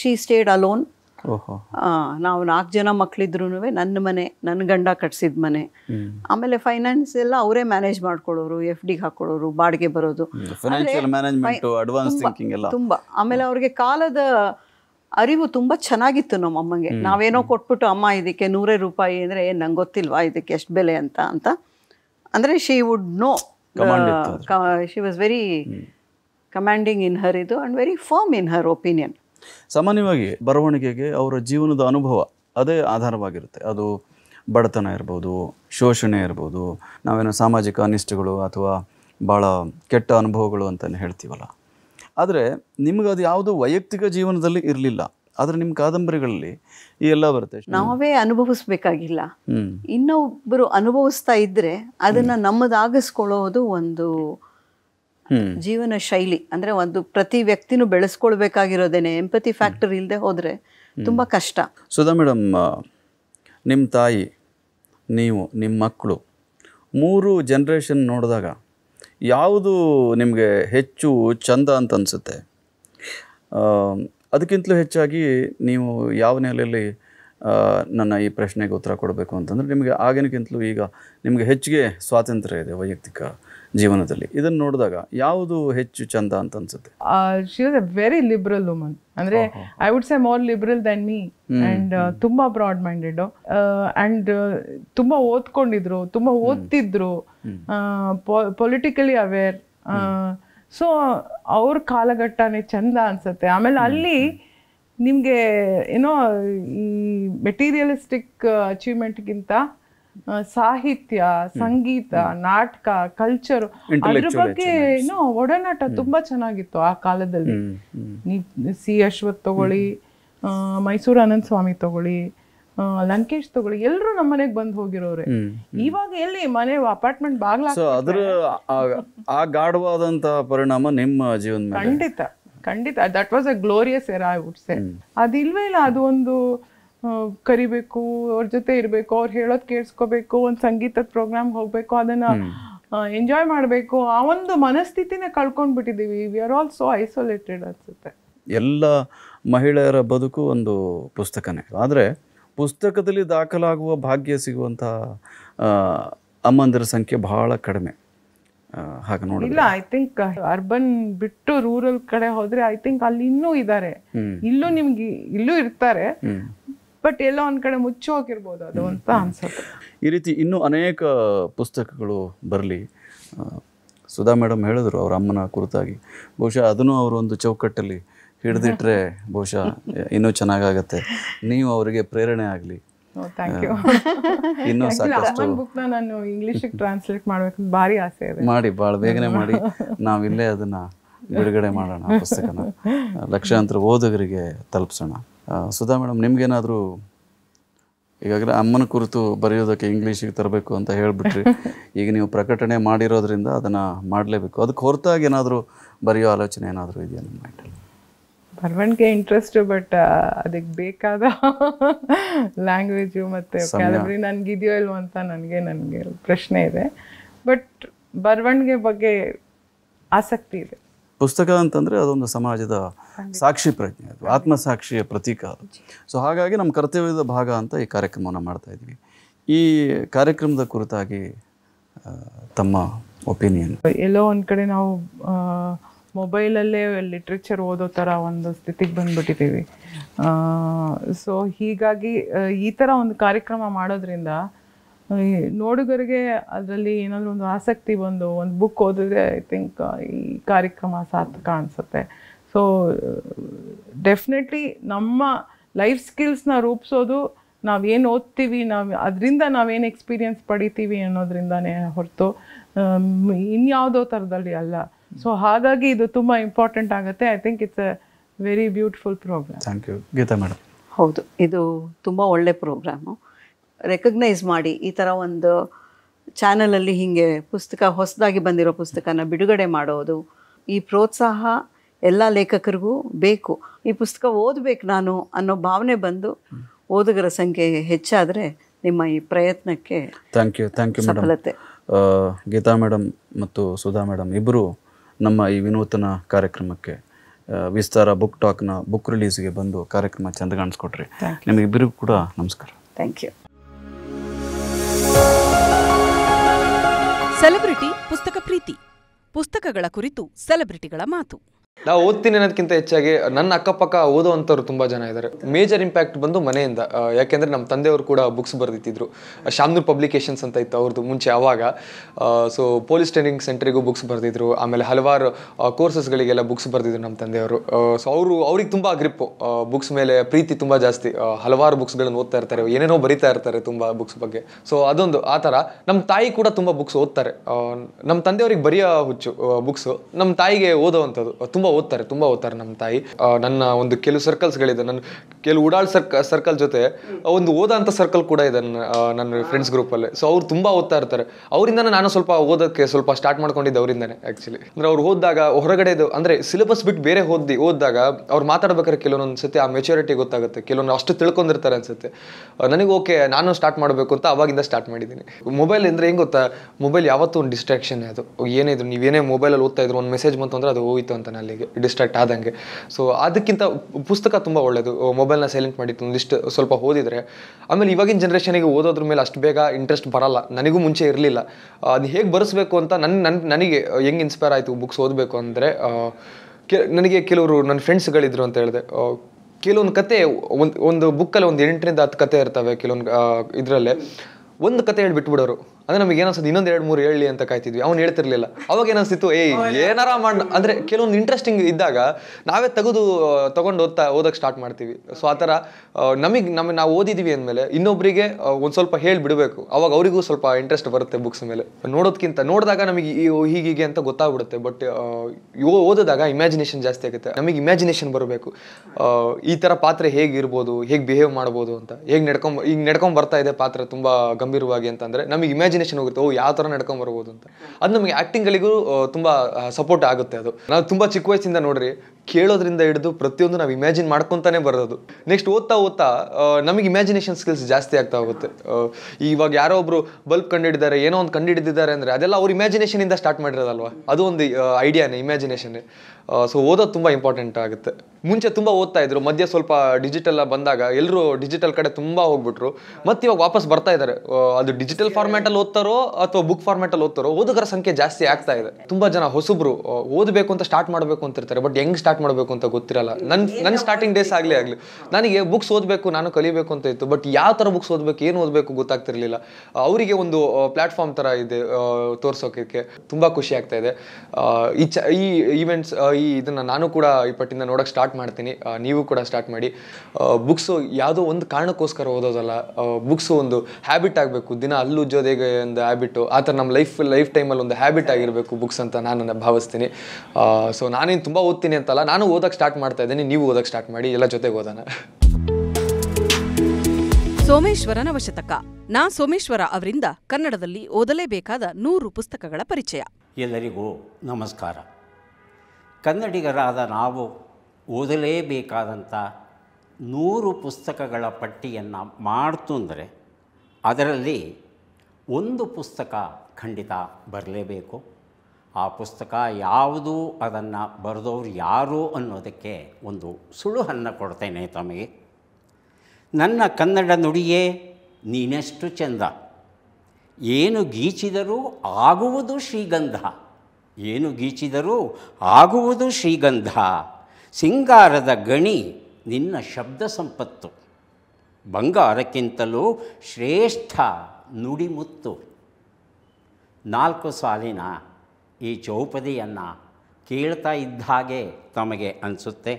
B: ಶಿ ಸ್ಟೇಡ್ ಅಲೋನ್ ನಾವು ನಾಲ್ಕು ಜನ ಮಕ್ಕಳಿದ್ರು ನನ್ನ ಮನೆ ನನ್ನ ಗಂಡ ಕಟ್ಸಿದ ಮನೆ ಆಮೇಲೆ ಫೈನಾನ್ಸ್ ಎಲ್ಲ ಅವರೇ ಮ್ಯಾನೇಜ್ ಮಾಡ್ಕೊಳ್ಳೋರು ಎಫ್ ಡಿ ಹಾಕೊಳ್ಳೋರು ಬಾಡಿಗೆ ಬರೋದು ತುಂಬ ಆಮೇಲೆ ಅವ್ರಿಗೆ ಕಾಲದ ಅರಿವು ತುಂಬ ಚೆನ್ನಾಗಿತ್ತು ನಮ್ಮ ಅಮ್ಮಂಗೆ ನಾವೇನೋ ಕೊಟ್ಬಿಟ್ಟು ಅಮ್ಮ ಇದಕ್ಕೆ ನೂರೇ ರೂಪಾಯಿ ಅಂದ್ರೆ ಅಂದರೆ ನಂಗೆ ಗೊತ್ತಿಲ್ವಾ ಇದಕ್ಕೆ ಎಷ್ಟು ಬೆಲೆ ಅಂತ ಅಂತ ಅಂದ್ರೆ she would no she was very commanding in her ಇದು and very firm in her opinion
A: ಸಾಮಾನ್ಯವಾಗಿ ಬರವಣಿಗೆಗೆ ಅವರ ಜೀವನದ ಅನುಭವ ಅದೇ ಆಧಾರವಾಗಿರುತ್ತೆ ಅದು ಬಡತನ ಇರ್ಬೋದು ಶೋಷಣೆ ಇರ್ಬೋದು ನಾವೇನೋ ಸಾಮಾಜಿಕ ಅನಿಷ್ಟಗಳು ಅಥವಾ ಭಾಳ ಕೆಟ್ಟ ಅನುಭವಗಳು ಅಂತಲೇ ಹೇಳ್ತೀವಲ್ಲ ಆದರೆ ನಿಮ್ಗೆ ಅದು ಯಾವುದೋ ವೈಯಕ್ತಿಕ ಜೀವನದಲ್ಲಿ ಇರಲಿಲ್ಲ ಆದರೆ ನಿಮ್ಮ ಕಾದಂಬರಿಗಳಲ್ಲಿ ಈ ಎಲ್ಲ ಬರುತ್ತೆ
B: ನಾವೇ ಅನುಭವಿಸ್ಬೇಕಾಗಿಲ್ಲ ಇನ್ನೊಬ್ಬರು ಅನುಭವಿಸ್ತಾ ಇದ್ದರೆ ಅದನ್ನು ನಮ್ಮದಾಗಿಸ್ಕೊಳ್ಳೋದು ಒಂದು ಜೀವನ ಶೈಲಿ ಅಂದ್ರೆ ಒಂದು ಪ್ರತಿ ವ್ಯಕ್ತಿನೂ ಬೆಳೆಸ್ಕೊಳ್ಬೇಕಾಗಿರೋದೇನೆ ಎಂಪತಿ ಫ್ಯಾಕ್ಟರ್ ಇಲ್ಲದೆ ಹೋದರೆ ತುಂಬ ಕಷ್ಟ
A: ಸುಧಾ ಮೇಡಮ್ ನಿಮ್ಮ ತಾಯಿ ನೀವು ನಿಮ್ಮ ಮಕ್ಕಳು ಮೂರು ಜನ್ರೇಷನ್ ನೋಡಿದಾಗ ಯಾವುದು ನಿಮಗೆ ಹೆಚ್ಚು ಚಂದ ಅಂತ ಅನಿಸುತ್ತೆ ಅದಕ್ಕಿಂತಲೂ ಹೆಚ್ಚಾಗಿ ನೀವು ಯಾವ ನೆಲೆಯಲ್ಲಿ ನನ್ನ ಈ ಪ್ರಶ್ನೆಗೆ ಉತ್ತರ ಕೊಡಬೇಕು ಅಂತಂದರೆ ನಿಮಗೆ ಆಗಿನಕ್ಕಿಂತಲೂ ಈಗ ನಿಮಗೆ ಹೆಚ್ಚಿಗೆ ಸ್ವಾತಂತ್ರ್ಯ ಇದೆ ವೈಯಕ್ತಿಕ ಜೀವನದಲ್ಲಿ ಇದನ್ನು ನೋಡಿದಾಗ ಯಾವುದು ಹೆಚ್ಚು ಚಂದ ಅಂತ ಅನ್ಸುತ್ತೆ
C: she was a very liberal woman ಅಂದ್ರೆ I would say more liberal than me and ತುಂಬಾ ಬ್ರಾಡ್ ಮೈಂಡೆಡ್ ಅಂಡ್ ತುಂಬಾ ಓದ್ಕೊಂಡಿದ್ರು ತುಂಬಾ ಓದ್ತಿದ್ರು ಪೊಲಿಟಿಕಲಿ ಅವೇರ್ ಸೊ ಅವ್ರ ಕಾಲಘಟ್ಟನೇ ಚಂದ ಅನ್ಸುತ್ತೆ ಆಮೇಲೆ ಅಲ್ಲಿ ನಿಮಗೆ ಏನೋ ಈ ಮೆಟೀರಿಯಲಿಸ್ಟಿಕ್ ಅಚೀವ್ಮೆಂಟ್ಗಿಂತ ಸಾಹಿತ್ಯ ಸಂಗೀತ ನಾಟಕ ಕಲ್ಚರ್ ಅದ್ರ ಬಗ್ಗೆ ಏನೋ ಒಡನಾಟ ತುಂಬಾ ಚೆನ್ನಾಗಿತ್ತು ಆ ಕಾಲದಲ್ಲಿ ಸಿ ಅಶ್ವಥ್ ತಗೊಳ್ಳಿ ಮೈಸೂರು ಅನಂತ ಸ್ವಾಮಿ ತಗೊಳ್ಳಿ ಲಂಕೇಶ್ ತಗೊಳ್ಳಿ ಎಲ್ಲರೂ ನಮ್ಮ ಮನೆಗೆ ಬಂದು ಹೋಗಿರೋರೆ ಇವಾಗ ಎಲ್ಲಿ ಮನೆ ಅಪಾರ್ಟ್ಮೆಂಟ್ ಬಾಗ್ಲ ಅದ್ರ
A: ಆ ಗಾಢವಾದಂತಹ ಪರಿಣಾಮ ನಿಮ್ಮ ಜೀವನ ಖಂಡಿತ
C: ಖಂಡಿತ that was a glorious era I would say ಅದಿಲ್ವೇ ಇಲ್ಲ ಅದು ಒಂದು ಕರಿಬೇಕು ಅವ್ರ ಜೊತೆ ಇರಬೇಕು ಅವ್ರು ಹೇಳೋದು ಕೇಳಿಸ್ಕೋಬೇಕು ಒಂದು ಸಂಗೀತದ ಪ್ರೋಗ್ರಾಮ್ ಹೋಗಬೇಕು ಅದನ್ನು ಎಂಜಾಯ್ ಮಾಡಬೇಕು ಆ ಒಂದು ಮನಸ್ಥಿತಿನ ಕಳ್ಕೊಂಡು ಬಿಟ್ಟಿದ್ದೀವಿ we are all so isolated ಅನಿಸುತ್ತೆ
A: ಎಲ್ಲ ಮಹಿಳೆಯರ ಬದುಕು ಒಂದು ಪುಸ್ತಕನೇ ಆದರೆ ಪುಸ್ತಕದಲ್ಲಿ ದಾಖಲಾಗುವ ಭಾಗ್ಯ ಸಿಗುವಂಥ ಅಮ್ಮಂದಿರ ಸಂಖ್ಯೆ ಬಹಳ ಕಡಿಮೆ ಹಾಗೆ ನೋಡಿ ಇಲ್ಲ ಐ
C: ಥಿಂಕ್ ಅರ್ಬನ್ ಬಿಟ್ಟು ರೂರಲ್ ಕಡೆ ಹೋದ್ರೆ ಐ ಥಿಂಕ್ ಅಲ್ಲಿ ಇನ್ನೂ ಇದ್ದಾರೆ ಇಲ್ಲೂ ನಿಮ್ಗೆ ಇಲ್ಲೂ ಇರ್ತಾರೆ ಬಟ್ ಎಲ್ಲ ಒಂದು ಕಡೆ ಮುಚ್ಚೋಗಿರ್ಬೋದು ಅದು ಅಂತ ಅನ್ಸುತ್ತೆ
A: ಈ ರೀತಿ ಇನ್ನೂ ಅನೇಕ ಪುಸ್ತಕಗಳು ಬರಲಿ ಸುಧಾ ಮೇಡಮ್ ಹೇಳಿದ್ರು ಅವ್ರ ಅಮ್ಮನ ಕುರಿತಾಗಿ ಬಹುಶಃ ಅದನ್ನು ಅವರು ಒಂದು ಚೌಕಟ್ಟಲ್ಲಿ ಹಿಡಿದಿಟ್ರೆ ಬಹುಶಃ ಇನ್ನೂ ಚೆನ್ನಾಗಾಗತ್ತೆ ನೀವು ಅವರಿಗೆ ಪ್ರೇರಣೆ ಆಗಲಿ
C: oh, ಇನ್ನೂ ನಾನು ಟ್ರಾನ್ಸ್ಲೇಟ್ ಮಾಡಬೇಕು ಭಾರಿ ಆಸೆ ಇದೆ ಮಾಡಿ ಭಾಳ ಬೇಗನೆ ಮಾಡಿ ನಾವಿಲ್ಲೇ ಅದನ್ನ ಬಿಡುಗಡೆ ಮಾಡೋಣ ಪುಸ್ತಕನ
A: ಲಕ್ಷಾಂತರ ಓದುಗರಿಗೆ ತಲುಪಿಸೋಣ ಸುಧಾ ಮೇಡಮ್ ನಿಮ್ಗೇನಾದರೂ ಈಗಾಗಲೇ ಅಮ್ಮನ ಕುರಿತು ಬರೆಯೋದಕ್ಕೆ ಇಂಗ್ಲೀಷಿಗೆ ತರಬೇಕು ಅಂತ ಹೇಳಿಬಿಟ್ರಿ ಈಗ ನೀವು ಪ್ರಕಟಣೆ ಮಾಡಿರೋದ್ರಿಂದ ಅದನ್ನು ಮಾಡಲೇಬೇಕು ಅದಕ್ಕೆ ಹೊರತಾಗಿ ಏನಾದರೂ ಬರೆಯೋ ಆಲೋಚನೆ ಏನಾದರೂ ಇದೆಯಾ ನಿಮ್ಮ
C: ಬರವಣಿಗೆ ಇಂಟ್ರೆಸ್ಟ್ ಬಟ್ ಅದಕ್ಕೆ ಬೇಕಾದ ಲ್ಯಾಂಗ್ವೇಜು ಮತ್ತು ಕ್ಯಾಲಬ್ರಿ ಇದೆಯೋ ಇಲ್ವೋ ಅಂತ ನನಗೆ ನನಗೆ ಪ್ರಶ್ನೆ ಇದೆ ಬಟ್ ಬರವಣಿಗೆ ಬಗ್ಗೆ ಆಸಕ್ತಿ ಇದೆ
A: ಪುಸ್ತಕ ಅಂತಂದರೆ ಅದೊಂದು ಸಮಾಜದ ಸಾಕ್ಷಿ ಪ್ರಜ್ಞೆ ಅದು ಆತ್ಮಸಾಕ್ಷಿಯ ಪ್ರತೀಕ ಅದು ಸೊ ಹಾಗಾಗಿ ನಮ್ಮ ಕರ್ತವ್ಯದ ಭಾಗ ಅಂತ ಈ ಕಾರ್ಯಕ್ರಮವನ್ನು ಮಾಡ್ತಾ ಇದ್ವಿ ಈ ಕಾರ್ಯಕ್ರಮದ ಕುರಿತಾಗಿ ತಮ್ಮ ಒಪಿನಿಯನ್
C: ಎಲ್ಲೋ ಒಂದು ಕಡೆ ನಾವು ಮೊಬೈಲಲ್ಲೇ ಲಿಟ್ರೇಚರ್ ಓದೋ ಥರ ಒಂದು ಸ್ಥಿತಿಗೆ ಬಂದುಬಿಟ್ಟಿದ್ದೀವಿ ಸೊ ಹೀಗಾಗಿ ಈ ಥರ ಒಂದು ಕಾರ್ಯಕ್ರಮ ಮಾಡೋದ್ರಿಂದ ನೋಡುಗರಿಗೆ ಅದರಲ್ಲಿ ಏನಾದರೂ ಒಂದು ಆಸಕ್ತಿ ಬಂದು ಒಂದು ಬುಕ್ ಓದಿದ್ರೆ ಐ ಥಿಂಕ್ ಈ ಕಾರ್ಯಕ್ರಮ ಸಾರ್ಥಕ ಅನಿಸುತ್ತೆ ಸೊ ಡೆಫಿನೆಟ್ಲಿ ನಮ್ಮ ಲೈಫ್ ಸ್ಕಿಲ್ಸ್ನ ರೂಪಿಸೋದು ನಾವೇನು ಓದ್ತೀವಿ ನಾವು ಅದರಿಂದ ನಾವೇನು ಎಕ್ಸ್ಪೀರಿಯನ್ಸ್ ಪಡಿತೀವಿ ಅನ್ನೋದ್ರಿಂದನೇ ಹೊರತು ಇನ್ಯಾವುದೋ ಥರದಲ್ಲಿ ಅಲ್ಲ ಸೊ ಹಾಗಾಗಿ ಇದು ತುಂಬ ಇಂಪಾರ್ಟೆಂಟ್ ಆಗುತ್ತೆ I think it's a very beautiful programme
A: thank you Geetha madam ಹೌದು ಇದು
C: ತುಂಬ ಒಳ್ಳೆ
B: ಪ್ರೋಗ್ರಾಮು ರೆಕಗ್ನೈಸ್ ಮಾಡಿ ಈ ಥರ ಒಂದು ಚಾನಲಲ್ಲಿ ಹೀಗೆ ಪುಸ್ತಕ ಹೊಸದಾಗಿ ಬಂದಿರೋ ಪುಸ್ತಕನ ಬಿಡುಗಡೆ ಮಾಡೋದು ಈ ಪ್ರೋತ್ಸಾಹ ಎಲ್ಲ ಲೇಖಕರಿಗೂ ಬೇಕು ಈ ಪುಸ್ತಕ ಓದಬೇಕು ನಾನು ಅನ್ನೋ ಭಾವನೆ ಬಂದು ಓದುಗರ ಸಂಖ್ಯೆ ಹೆಚ್ಚಾದರೆ ನಿಮ್ಮ ಈ ಪ್ರಯತ್ನಕ್ಕೆ
A: thank you thank you madam Geetha madam ಮತ್ತು ಸುಧಾ ಮೇಡಮ್ ಇಬ್ಬರು ನಮ್ಮ ಈ ವಿನೂತನ ಕಾರ್ಯಕ್ರಮಕ್ಕೆ ವಿಸ್ತಾರ ಬುಕ್ ಟಾಕ್ನ ಬುಕ್ ರಿಲೀಸ್ಗೆ ಬಂದು ಕಾರ್ಯಕ್ರಮ ಚೆಂದ ಕಾಣಿಸ್ಕೊಟ್ರಿ ನಿಮಗಿಬ್ಬರಿಗೂ ಕೂಡ ನಮಸ್ಕಾರ
D: ಥ್ಯಾಂಕ್ ಯು
E: ಸೆಲೆಬ್ರಿಟಿ ಪುಸ್ತಕ ಪ್ರೀತಿ ಪುಸ್ತಕಗಳ ಕುರಿತು ಸೆಲೆಬ್ರಿಟಿಗಳ ಮಾತು
D: ನಾವು ಓದ್ತೀನಿ ಅನ್ನೋದಕ್ಕಿಂತ ಹೆಚ್ಚಾಗಿ ನನ್ನ ಅಕ್ಕಪಕ್ಕ ಓದುವಂಥವ್ರು ತುಂಬ ಜನ ಇದ್ದಾರೆ ಮೇಜರ್ ಇಂಪ್ಯಾಕ್ಟ್ ಬಂದು ಮನೆಯಿಂದ ಯಾಕೆಂದರೆ ನಮ್ಮ ತಂದೆಯವರು ಕೂಡ ಬುಕ್ಸ್ ಬರೆದಿತ್ತಿದ್ರು ಶಾಮ್ನೂರ್ ಪಬ್ಲಿಕೇಶನ್ಸ್ ಅಂತ ಇತ್ತು ಅವ್ರದ್ದು ಮುಂಚೆ ಆವಾಗ ಸೊ ಪೊಲೀಸ್ ಟ್ರೈನಿಂಗ್ ಸೆಂಟ್ರಿಗೂ ಬುಕ್ಸ್ ಬರೆದಿದ್ರು ಆಮೇಲೆ ಹಲವಾರು ಕೋರ್ಸಸ್ಗಳಿಗೆಲ್ಲ ಬುಕ್ಸ್ ಬರೆದಿದ್ರು ನಮ್ಮ ತಂದೆಯವರು ಸೊ ಅವರು ಅವ್ರಿಗೆ ತುಂಬ ಗ್ರಿಪ್ಪು ಬುಕ್ಸ್ ಮೇಲೆ ಪ್ರೀತಿ ತುಂಬ ಜಾಸ್ತಿ ಹಲವಾರು ಬುಕ್ಸ್ಗಳನ್ನು ಓದ್ತಾ ಇರ್ತಾರೆ ಏನೇನೋ ಬರಿತಾ ಇರ್ತಾರೆ ತುಂಬ ಬುಕ್ಸ್ ಬಗ್ಗೆ ಸೊ ಅದೊಂದು ಆ ಥರ ನಮ್ಮ ತಾಯಿ ಕೂಡ ತುಂಬ ಬುಕ್ಸ್ ಓದ್ತಾರೆ ನಮ್ಮ ತಂದೆಯವ್ರಿಗೆ ಬರೆಯೋ ಹುಚ್ಚು ಬುಕ್ಸು ನಮ್ಮ ತಾಯಿಗೆ ಓದೋವಂಥದ್ದು ತುಂಬ ಓದ್ತಾರೆ ತುಂಬ ಓದ್ತಾರೆ ನಮ್ಮ ತಾಯಿ ನನ್ನ ಒಂದು ಕೆಲವು ಸರ್ಕಲ್ಸ್ಗಳಿದೆ ನನ್ನ ಕೆಲವು ಉಡಾಳ್ ಸರ್ಕ ಸರ್ಕಲ್ ಜೊತೆ ಒಂದು ಓದಾಂತ ಸರ್ಕಲ್ ಕೂಡ ಇದೆ ನನ್ನ ನನ್ನ ಫ್ರೆಂಡ್ಸ್ ಗ್ರೂಪಲ್ಲಿ ಸೊ ಅವ್ರು ತುಂಬ ಓದ್ತಾ ಇರ್ತಾರೆ ಅವರಿಂದ ನಾನು ಸ್ವಲ್ಪ ಓದೋಕ್ಕೆ ಸ್ವಲ್ಪ ಸ್ಟಾರ್ಟ್ ಮಾಡ್ಕೊಂಡಿದ್ದೆ ಅವರಿಂದನೇ ಆ್ಯಕ್ಚುಲಿ ಅಂದರೆ ಅವ್ರು ಓದಿದಾಗ ಹೊರಗಡೆ ಅಂದರೆ ಸಿಲೆಬಸ್ ಬಿಟ್ಟು ಬೇರೆ ಓದಿ ಓದಿದಾಗ ಅವ್ರು ಮಾತಾಡ್ಬೇಕಾದ್ರೆ ಕೆಲವೊಂದು ಸತಿ ಆ ಮೆಚುರಿಟಿ ಗೊತ್ತಾಗುತ್ತೆ ಕೆಲವೊಂದು ಅಷ್ಟು ತಿಳ್ಕೊಂಡಿರ್ತಾರೆ ಅನ್ಸುತ್ತೆ ನನಗೆ ಓಕೆ ನಾನು ಸ್ಟಾರ್ಟ್ ಮಾಡಬೇಕು ಅಂತ ಅವಾಗಿಂದ ಸ್ಟಾರ್ಟ್ ಮಾಡಿದ್ದೀನಿ ಮೊಬೈಲ್ ಅಂದರೆ ಹೆಂಗೆ ಗೊತ್ತಾ ಮೊಬೈಲ್ ಯಾವತ್ತೂ ಒಂದು ಡಿಸ್ಟ್ರಾಕ್ಷನ್ ಅದು ಏನೇ ಇದ್ರು ನೀವೇನೇ ಮೊಬೈಲಲ್ಲಿ ಓದ್ತಾ ಇದ್ರು ಒಂದು ಮೆಸೇಜ್ ಬಂತು ಅಂದ್ರೆ ಅದು ಹೋಯಿತು ಅಂತ ಅಲ್ಲಿ ಮೊಬೈಲಲ್ಲಿಗೆ ಡಿಸ್ಟ್ರಾಕ್ಟ್ ಆದಂಗೆ ಸೊ ಅದಕ್ಕಿಂತ ಪುಸ್ತಕ ತುಂಬ ಒಳ್ಳೆಯದು ಮೊಬೈಲ್ನ ಸೈಲೆಂಟ್ ಮಾಡಿತ್ತು ಒಂದಿಷ್ಟು ಸ್ವಲ್ಪ ಓದಿದರೆ ಆಮೇಲೆ ಇವಾಗಿನ ಜನ್ರೇಷನಿಗೆ ಓದೋದ್ರ ಮೇಲೆ ಅಷ್ಟು ಬೇಗ ಇಂಟ್ರೆಸ್ಟ್ ಬರಲ್ಲ ನನಗೂ ಮುಂಚೆ ಇರಲಿಲ್ಲ ಅದು ಹೇಗೆ ಬರೆಸ್ಬೇಕು ಅಂತ ನನ್ನ ನನ್ನ ನನಗೆ ಹೆಂಗೆ ಇನ್ಸ್ಪೈರ್ ಆಯಿತು ಬುಕ್ಸ್ ಓದಬೇಕು ಅಂದರೆ ನನಗೆ ಕೆಲವರು ನನ್ನ ಫ್ರೆಂಡ್ಸ್ಗಳಿದ್ರು ಅಂತ ಹೇಳಿದೆ ಕೆಲವೊಂದು ಕತೆ ಒಂದು ಒಂದು ಬುಕ್ಕಲ್ಲಿ ಒಂದು ಎಂಟರಿಂದ ಹತ್ತು ಕತೆ ಇರ್ತವೆ ಕೆಲವೊಂದು ಇದರಲ್ಲೇ ಒಂದು ಕತೆ ಹೇಳಿಬಿಟ್ಬಿಡೋರು ಅಂದ್ರೆ ನಮಗೆ ಏನನ್ಸುತ್ತೆ ಇನ್ನೊಂದು ಎರಡು ಮೂರು ಹೇಳಿ ಅಂತ ಕಾಯ್ತಿದ್ವಿ ಅವ್ನು ಹೇಳ್ತಿರ್ಲಿಲ್ಲ ಅವಾಗ ಏನಿಸ್ತಿತ್ತು ಏ ಏನಾರ ಮಾಡ್ ಅಂದ್ರೆ ಕೆಲವೊಂದು ಇಂಟ್ರೆಸ್ಟಿಂಗ್ ಇದ್ದಾಗ ನಾವೇ ತೆಗೆದು ತಗೊಂಡು ಓದ್ತಾ ಓದಕ್ಕೆ ಸ್ಟಾರ್ಟ್ ಮಾಡ್ತೀವಿ ಸೊ ಆ ಥರ ನಮಗೆ ನಮಗೆ ನಾವು ಓದಿದೀವಿ ಅಂದಮೇಲೆ ಇನ್ನೊಬ್ಬರಿಗೆ ಒಂದು ಸ್ವಲ್ಪ ಹೇಳಿಬಿಡಬೇಕು ಅವಾಗ ಅವರಿಗೂ ಸ್ವಲ್ಪ ಇಂಟ್ರೆಸ್ಟ್ ಬರುತ್ತೆ ಬುಕ್ಸ್ ಮೇಲೆ ನೋಡೋದಕ್ಕಿಂತ ನೋಡಿದಾಗ ನಮಗೆ ಹೀಗೆ ಅಂತ ಗೊತ್ತಾಗ್ಬಿಡುತ್ತೆ ಬಟ್ ಓದಿದಾಗ ಇಮ್ಯಾಜಿನೇಷನ್ ಜಾಸ್ತಿ ಆಗುತ್ತೆ ನಮಗೆ ಇಮ್ಯಾಜಿನೇಷನ್ ಬರಬೇಕು ಈ ಥರ ಪಾತ್ರ ಹೇಗಿರ್ಬೋದು ಹೇಗೆ ಬಿಹೇವ್ ಮಾಡ್ಬೋದು ಅಂತ ಹೇಗೆ ನಡ್ಕೊಂಬ ಈಗ ನಡ್ಕೊಂಬರ್ತಾ ಇದೆ ಪಾತ್ರ ತುಂಬ ಗಂಭೀರವಾಗಿ ಅಂತಂದರೆ ನಮಗೆ ಇಮ್ಯಾಜಿನ್ ಇಮ್ಯಾಜಿನೇಷನ್ ಹೋಗುತ್ತೆ ಓ ಯಾವ ಥರ ಬರ್ಬೋದು ಅಂತ ಅದು ನಮಗೆ ಆ್ಯಕ್ಟಿಂಗ್ಗಳಿಗೂ ತುಂಬ ಸಪೋರ್ಟ್ ಆಗುತ್ತೆ ಅದು ನಾವು ತುಂಬ ಚಿಕ್ಕ ವಯಸ್ಸಿಂದ ನೋಡ್ರಿ ಕೇಳೋದ್ರಿಂದ ಹಿಡಿದು ಪ್ರತಿಯೊಂದು ನಾವು ಇಮ್ಯಾಜಿನ್ ಮಾಡ್ಕೊತಾನೆ ಬರೋದು ನೆಕ್ಸ್ಟ್ ಓದ್ತಾ ಓದ್ತಾ ನಮಗೆ ಇಮ್ಯಾಜಿನೇಷನ್ ಸ್ಕಿಲ್ಸ್ ಜಾಸ್ತಿ ಆಗ್ತಾ ಹೋಗುತ್ತೆ ಇವಾಗ ಯಾರೋ ಒಬ್ರು ಬಲ್ಬ್ ಹಿಡಿದಾರೆ ಏನೋ ಒಂದು ಹಿಡಿದಿದ್ದಾರೆ ಅಂದರೆ ಅದೆಲ್ಲ ಅವ್ರ ಇಂದ ಸ್ಟಾರ್ಟ್ ಮಾಡಿರೋದಲ್ವಾ ಅದು ಒಂದು ಐಡಿಯಾನೇ ಇಮ್ಯಾಜಿನೇಷನ್ನೇ ಸೊ ಓದೋದು ತುಂಬ ಇಂಪಾರ್ಟೆಂಟ್ ಆಗುತ್ತೆ ಮುಂಚೆ ತುಂಬ ಓದ್ತಾ ಇದ್ರು ಮಧ್ಯೆ ಸ್ವಲ್ಪ ಡಿಜಿಟಲ್ ಬಂದಾಗ ಎಲ್ಲರೂ ಡಿಜಿಟಲ್ ಕಡೆ ತುಂಬ ಹೋಗ್ಬಿಟ್ರು ಮತ್ತೆ ಇವಾಗ ವಾಪಸ್ ಬರ್ತಾ ಇದ್ದಾರೆ ಅದು ಡಿಜಿಟಲ್ ಫಾರ್ಮ್ಯಾಟಲ್ಲಿ ಓದ್ತಾ ಓದ್ತಾರೋ ಅಥವಾ ಬುಕ್ ಅಲ್ಲಿ ಓದ್ತಾರೋ ಓದುಗರ ಸಂಖ್ಯೆ ಜಾಸ್ತಿ ಆಗ್ತಾ ಇದೆ ತುಂಬಾ ಜನ ಹೊಸಬ್ರು ಓದಬೇಕು ಅಂತ ಸ್ಟಾರ್ಟ್ ಮಾಡಬೇಕು ಅಂತ ಇರ್ತಾರೆ ಬಟ್ ಹೆಂಗ್ ಸ್ಟಾರ್ಟ್ ಮಾಡಬೇಕು ಅಂತ ಗೊತ್ತಿರಲ್ಲ ನನ್ನ ನನ್ನ ಸ್ಟಾರ್ಟಿಂಗ್ ಡೇಸ್ ಆಗಲಿ ಆಗ್ಲಿ ನನಗೆ ಬುಕ್ಸ್ ಓದಬೇಕು ನಾನು ಕಲಿಬೇಕು ಅಂತ ಇತ್ತು ಬಟ್ ಯಾವ ತರ ಬುಕ್ಸ್ ಓದಬೇಕು ಏನು ಓದಬೇಕು ಗೊತ್ತಾಗ್ತಿರ್ಲಿಲ್ಲ ಅವರಿಗೆ ಒಂದು ಪ್ಲಾಟ್ಫಾರ್ಮ್ ತರ ಇದೆ ತೋರ್ಸೋಕೆ ತುಂಬಾ ಖುಷಿ ಆಗ್ತಾ ಇದೆ ಈ ಈ ಈವೆಂಟ್ಸ್ ಈ ಇದನ್ನು ನಾನು ಕೂಡ ಈ ಪಟ್ಟಿಂದ ನೋಡೋಕ್ಕೆ ಸ್ಟಾರ್ಟ್ ಮಾಡ್ತೀನಿ ನೀವು ಕೂಡ ಸ್ಟಾರ್ಟ್ ಮಾಡಿ ಬುಕ್ಸ್ ಯಾವುದೋ ಒಂದು ಕಾರಣಕ್ಕೋಸ್ಕರ ಓದೋದಲ್ಲ ಬುಕ್ಸ್ ಒಂದು ಹ್ಯಾಬಿಟ್ ಆಗಬೇಕು ದಿನ ಜೊತೆಗೆ ಒಂದು ಹ್ಯಾಬಿಟು ಆ ಥರ ನಮ್ಮ ಲೈಫ್ ಲೈಫ್ ಟೈಮಲ್ಲಿ ಒಂದು ಹ್ಯಾಬಿಟ್ ಆಗಿರಬೇಕು ಬುಕ್ಸ್ ಅಂತ ನಾನು ಭಾವಿಸ್ತೀನಿ ಸೊ ನಾನೇನು ತುಂಬ ಓದ್ತೀನಿ ಅಂತಲ್ಲ ನಾನು ಓದೋಕ್ಕೆ ಸ್ಟಾರ್ಟ್ ಮಾಡ್ತಾ ಇದ್ದೀನಿ ನೀವು ಓದೋಕ್ಕೆ ಸ್ಟಾರ್ಟ್ ಮಾಡಿ ಎಲ್ಲ ಜೊತೆಗೆ ಓದೋಣ
E: ಸೋಮೇಶ್ವರನ ವಶತಕ ನಾ ಸೋಮೇಶ್ವರ ಅವರಿಂದ ಕನ್ನಡದಲ್ಲಿ ಓದಲೇಬೇಕಾದ ನೂರು ಪುಸ್ತಕಗಳ
F: ಪರಿಚಯ ಎಲ್ಲರಿಗೂ ನಮಸ್ಕಾರ ಕನ್ನಡಿಗರಾದ ನಾವು ಓದಲೇಬೇಕಾದಂಥ ನೂರು ಪುಸ್ತಕಗಳ ಪಟ್ಟಿಯನ್ನು ಮಾಡ್ತು ಅಂದರೆ ಅದರಲ್ಲಿ ಒಂದು ಪುಸ್ತಕ ಖಂಡಿತ ಬರಲೇಬೇಕು ಆ ಪುಸ್ತಕ ಯಾವುದು ಅದನ್ನು ಬರೆದವ್ರು ಯಾರು ಅನ್ನೋದಕ್ಕೆ ಒಂದು ಸುಳುಹನ್ನು ಕೊಡ್ತೇನೆ ತಮಗೆ ನನ್ನ ಕನ್ನಡ ನುಡಿಯೇ ನೀನೆಷ್ಟು ಚೆಂದ ಏನು ಗೀಚಿದರೂ ಆಗುವುದು ಶ್ರೀಗಂಧ ಏನು ಗೀಚಿದರೂ ಆಗುವುದು ಶ್ರೀಗಂಧ ಸಿಂಗಾರದ ಗಣಿ ನಿನ್ನ ಶಬ್ದ ಸಂಪತ್ತು ಬಂಗಾರಕ್ಕಿಂತಲೂ ಶ್ರೇಷ್ಠ ನುಡಿಮುತ್ತು ನಾಲ್ಕು ಸಾಲಿನ ಈ ಚೌಪದಿಯನ್ನು ಕೇಳ್ತಾ ಇದ್ದ ಹಾಗೆ ತಮಗೆ ಅನಿಸುತ್ತೆ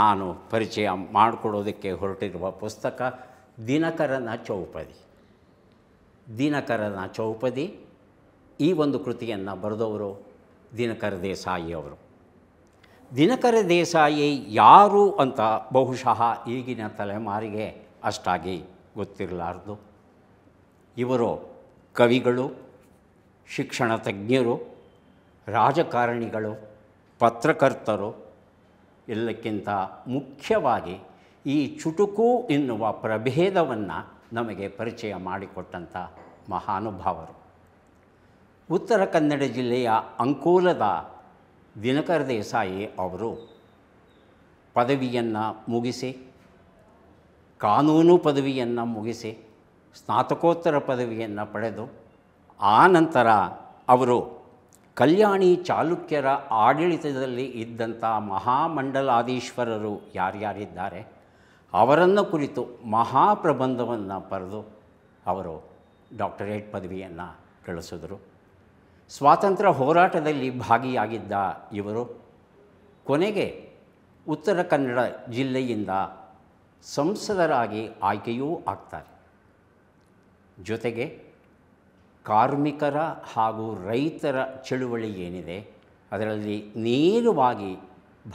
F: ನಾನು ಪರಿಚಯ ಮಾಡಿಕೊಡೋದಕ್ಕೆ ಹೊರಟಿರುವ ಪುಸ್ತಕ ದಿನಕರನ ಚೌಪದಿ ದಿನಕರನ ಚೌಪದಿ ಈ ಒಂದು ಕೃತಿಯನ್ನು ಬರೆದವರು ದಿನಕರ ದೇಸಾಯಿ ಅವರು ದಿನಕರ ದೇಸಾಯಿ ಯಾರು ಅಂತ ಬಹುಶಃ ಈಗಿನ ತಲೆಮಾರಿಗೆ ಅಷ್ಟಾಗಿ ಗೊತ್ತಿರಲಾರ್ದು ಇವರು ಕವಿಗಳು ಶಿಕ್ಷಣ ತಜ್ಞರು ರಾಜಕಾರಣಿಗಳು ಪತ್ರಕರ್ತರು ಎಲ್ಲಕ್ಕಿಂತ ಮುಖ್ಯವಾಗಿ ಈ ಚುಟುಕು ಎನ್ನುವ ಪ್ರಭೇದವನ್ನು ನಮಗೆ ಪರಿಚಯ ಮಾಡಿಕೊಟ್ಟಂಥ ಮಹಾನುಭಾವರು ಉತ್ತರ ಕನ್ನಡ ಜಿಲ್ಲೆಯ ಅಂಕೋಲದ ದಿನಕರ ದೇಸಾಯಿ ಅವರು ಪದವಿಯನ್ನು ಮುಗಿಸಿ ಕಾನೂನು ಪದವಿಯನ್ನು ಮುಗಿಸಿ ಸ್ನಾತಕೋತ್ತರ ಪದವಿಯನ್ನು ಪಡೆದು ಆ ನಂತರ ಅವರು ಕಲ್ಯಾಣಿ ಚಾಲುಕ್ಯರ ಆಡಳಿತದಲ್ಲಿ ಇದ್ದಂಥ ಮಹಾಮಂಡಲಾದೀಶ್ವರರು ಯಾರ್ಯಾರಿದ್ದಾರೆ ಅವರನ್ನು ಕುರಿತು ಮಹಾಪ್ರಬಂಧವನ್ನು ಪಡೆದು ಅವರು ಡಾಕ್ಟರೇಟ್ ಪದವಿಯನ್ನು ಗಳಿಸಿದರು ಸ್ವಾತಂತ್ರ್ಯ ಹೋರಾಟದಲ್ಲಿ ಭಾಗಿಯಾಗಿದ್ದ ಇವರು ಕೊನೆಗೆ ಉತ್ತರ ಕನ್ನಡ ಜಿಲ್ಲೆಯಿಂದ ಸಂಸದರಾಗಿ ಆಯ್ಕೆಯೂ ಆಗ್ತಾರೆ ಜೊತೆಗೆ ಕಾರ್ಮಿಕರ ಹಾಗೂ ರೈತರ ಚಳುವಳಿ ಏನಿದೆ ಅದರಲ್ಲಿ ನೇರವಾಗಿ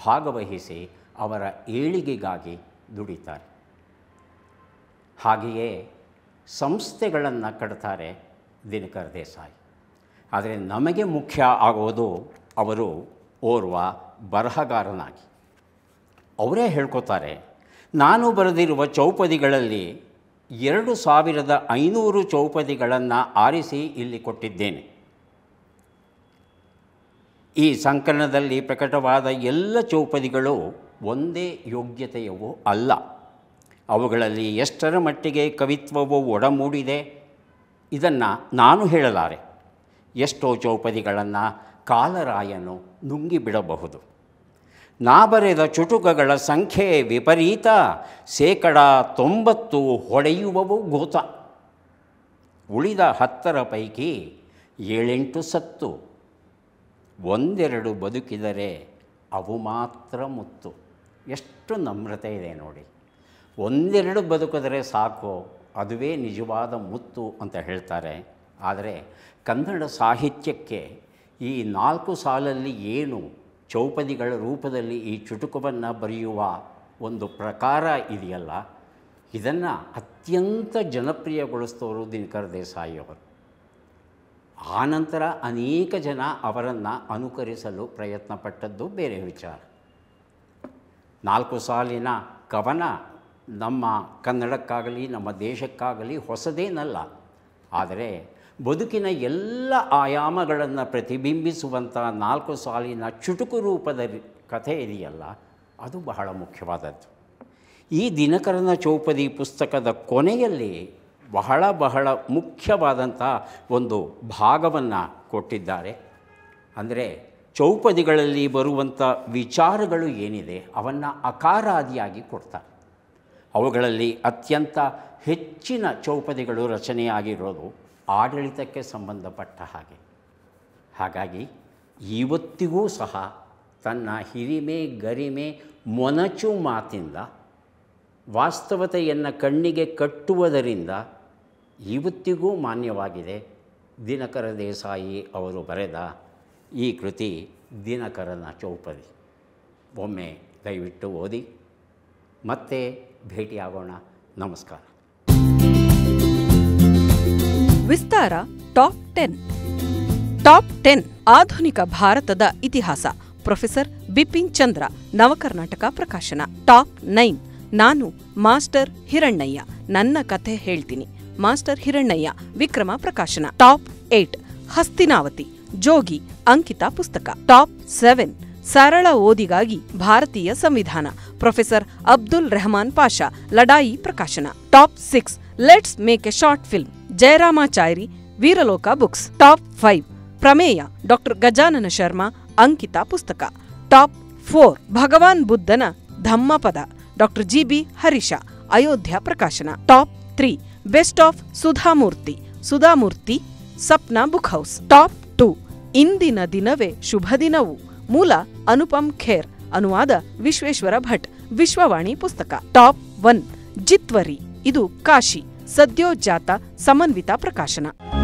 F: ಭಾಗವಹಿಸಿ ಅವರ ಏಳಿಗೆಗಾಗಿ ದುಡಿತಾರೆ ಹಾಗೆಯೇ ಸಂಸ್ಥೆಗಳನ್ನು ಕಟ್ತಾರೆ ದಿನಕರ್ ದೇಸಾಯಿ ಆದರೆ ನಮಗೆ ಮುಖ್ಯ ಆಗೋದು ಅವರು ಓರ್ವ ಬರಹಗಾರನಾಗಿ ಅವರೇ ಹೇಳ್ಕೊತಾರೆ ನಾನು ಬರೆದಿರುವ ಚೌಪದಿಗಳಲ್ಲಿ ಎರಡು ಸಾವಿರದ ಐನೂರು ಚೌಪದಿಗಳನ್ನು ಆರಿಸಿ ಇಲ್ಲಿ ಕೊಟ್ಟಿದ್ದೇನೆ ಈ ಸಂಕಲನದಲ್ಲಿ ಪ್ರಕಟವಾದ ಎಲ್ಲ ಚೌಪದಿಗಳು ಒಂದೇ ಯೋಗ್ಯತೆಯವೂ ಅಲ್ಲ ಅವುಗಳಲ್ಲಿ ಎಷ್ಟರ ಮಟ್ಟಿಗೆ ಕವಿತ್ವವು ಒಡಮೂಡಿದೆ ಇದನ್ನು ನಾನು ಹೇಳಲಾರೆ ಎಷ್ಟೋ ಚೌಪದಿಗಳನ್ನು ಕಾಲರಾಯನು ನುಂಗಿಬಿಡಬಹುದು ನಾ ಬರೆದ ಚುಟುಕಗಳ ಸಂಖ್ಯೆ ವಿಪರೀತ ಶೇಕಡ ತೊಂಬತ್ತು ಹೊಡೆಯುವವು ಗೋತ ಉಳಿದ ಹತ್ತರ ಪೈಕಿ ಏಳೆಂಟು ಸತ್ತು ಒಂದೆರಡು ಬದುಕಿದರೆ ಅವು ಮಾತ್ರ ಮುತ್ತು ಎಷ್ಟು ನಮ್ರತೆ ಇದೆ ನೋಡಿ ಒಂದೆರಡು ಬದುಕಿದರೆ ಸಾಕು ಅದುವೇ ನಿಜವಾದ ಮುತ್ತು ಅಂತ ಹೇಳ್ತಾರೆ ಆದರೆ ಕನ್ನಡ ಸಾಹಿತ್ಯಕ್ಕೆ ಈ ನಾಲ್ಕು ಸಾಲಲ್ಲಿ ಏನು ಚೌಪದಿಗಳ ರೂಪದಲ್ಲಿ ಈ ಚುಟುಕವನ್ನು ಬರೆಯುವ ಒಂದು ಪ್ರಕಾರ ಇದೆಯಲ್ಲ ಇದನ್ನು ಅತ್ಯಂತ ಜನಪ್ರಿಯಗೊಳಿಸ್ತವರು ದಿನಕರ ದೇಸಾಯಿಯವರು ಆನಂತರ ಅನೇಕ ಜನ ಅವರನ್ನು ಅನುಕರಿಸಲು ಪ್ರಯತ್ನಪಟ್ಟದ್ದು ಬೇರೆ ವಿಚಾರ ನಾಲ್ಕು ಸಾಲಿನ ಕವನ ನಮ್ಮ ಕನ್ನಡಕ್ಕಾಗಲಿ ನಮ್ಮ ದೇಶಕ್ಕಾಗಲಿ ಹೊಸದೇನಲ್ಲ ಆದರೆ ಬದುಕಿನ ಎಲ್ಲ ಆಯಾಮಗಳನ್ನು ಪ್ರತಿಬಿಂಬಿಸುವಂಥ ನಾಲ್ಕು ಸಾಲಿನ ಚುಟುಕು ರೂಪದ ಕಥೆ ಇದೆಯಲ್ಲ ಅದು ಬಹಳ ಮುಖ್ಯವಾದದ್ದು ಈ ದಿನಕರನ ಚೌಪದಿ ಪುಸ್ತಕದ ಕೊನೆಯಲ್ಲಿ ಬಹಳ ಬಹಳ ಮುಖ್ಯವಾದಂಥ ಒಂದು ಭಾಗವನ್ನು ಕೊಟ್ಟಿದ್ದಾರೆ ಅಂದರೆ ಚೌಪದಿಗಳಲ್ಲಿ ಬರುವಂಥ ವಿಚಾರಗಳು ಏನಿದೆ ಅವನ್ನು ಅಕಾರಾದಿಯಾಗಿ ಕೊಡ್ತಾರೆ ಅವುಗಳಲ್ಲಿ ಅತ್ಯಂತ ಹೆಚ್ಚಿನ ಚೌಪದಿಗಳು ರಚನೆಯಾಗಿರೋದು ಆಡಳಿತಕ್ಕೆ ಸಂಬಂಧಪಟ್ಟ ಹಾಗೆ ಹಾಗಾಗಿ ಇವತ್ತಿಗೂ ಸಹ ತನ್ನ ಹಿರಿಮೆ ಗರಿಮೆ ಮೊನಚು ಮಾತಿಂದ ವಾಸ್ತವತೆಯನ್ನು ಕಣ್ಣಿಗೆ ಕಟ್ಟುವುದರಿಂದ ಇವತ್ತಿಗೂ ಮಾನ್ಯವಾಗಿದೆ ದಿನಕರ ದೇಸಾಯಿ ಅವರು ಬರೆದ ಈ ಕೃತಿ ದಿನಕರನ ಚೌಪದಿ ಒಮ್ಮೆ ದಯವಿಟ್ಟು ಓದಿ ಮತ್ತೆ ಭೇಟಿಯಾಗೋಣ ನಮಸ್ಕಾರ
E: Vistara top ten top ten ಆಧುನಿಕ ಭಾರತದ ಇತಿಹಾಸ ಪ್ರೊಫೆಸರ್ ಬಿಪಿನ್ ಚಂದ್ರ ನವಕರ್ನಾಟಕ ಪ್ರಕಾಶನ ಟಾಪ್ ನೈನ್ ನಾನು ಮಾಸ್ಟರ್ ಹಿರಣ್ಣಯ್ಯ ನನ್ನ ಕಥೆ ಹೇಳ್ತೀನಿ ಮಾಸ್ಟರ್ ಹಿರಣ್ಣಯ್ಯ ವಿಕ್ರಮ ಪ್ರಕಾಶನ ಟಾಪ್ ಏಟ್ ಹಸ್ತಿನಾವತಿ ಜೋಗಿ ಅಂಕಿತಾ ಪುಸ್ತಕ ಟಾಪ್ ಸೆವೆನ್ ಸರಳ ಓದಿಗಾಗಿ ಭಾರತೀಯ ಸಂವಿಧಾನ ಪ್ರೊಫೆಸರ್ ಅಬ್ದುಲ್ ರೆಹಮಾನ್ ಪಾಷಾ ಲಡಾಯಿ ಪ್ರಕಾಶನ top six let's make a short film Jayaramachari Veeraloka books top five Prameya doctor Gajanana Sharma Ankita ಪುಸ್ತಕ ಟಾಪ್ ಫೋರ್ ಭಗವಾನ್ ಬುದ್ಧನ ಧಮ್ಮಪದ doctor G B Harisha Ayodhya ಪ್ರಕಾಶನ top three best of Sudha Murthy Sudha Murthy Sapna book house top two ಇಂದಿನ ದಿನವೇ ಶುಭ ದಿನವು ಮೂಲ ಅನುಪಮ್ ಖೇರ್ ಅನುವಾದ ವಿಶ್ವೇಶ್ವರ ಭಟ್ ವಿಶ್ವವಾಣಿ ಪುಸ್ತಕ ಟಾಪ್ ಒನ್ ಜಿತ್ವರಿ ಇದು ಕಾಶಿ ಸದ್ಯೋಜಾತ ಸಮನ್ವಿತಾ ಪ್ರಕಾಶನ